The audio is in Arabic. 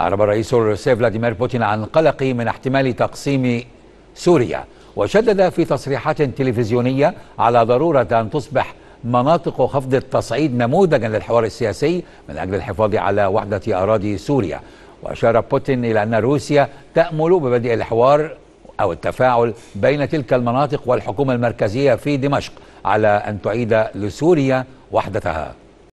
أعرب الرئيس الروسي فلاديمير بوتين عن قلقه من احتمال تقسيم سوريا وشدد في تصريحات تلفزيونية على ضرورة أن تصبح مناطق خفض التصعيد نموذجا للحوار السياسي من أجل الحفاظ على وحدة أراضي سوريا وأشار بوتين إلى أن روسيا تأمل ببدء الحوار أو التفاعل بين تلك المناطق والحكومة المركزية في دمشق على أن تعيد لسوريا وحدتها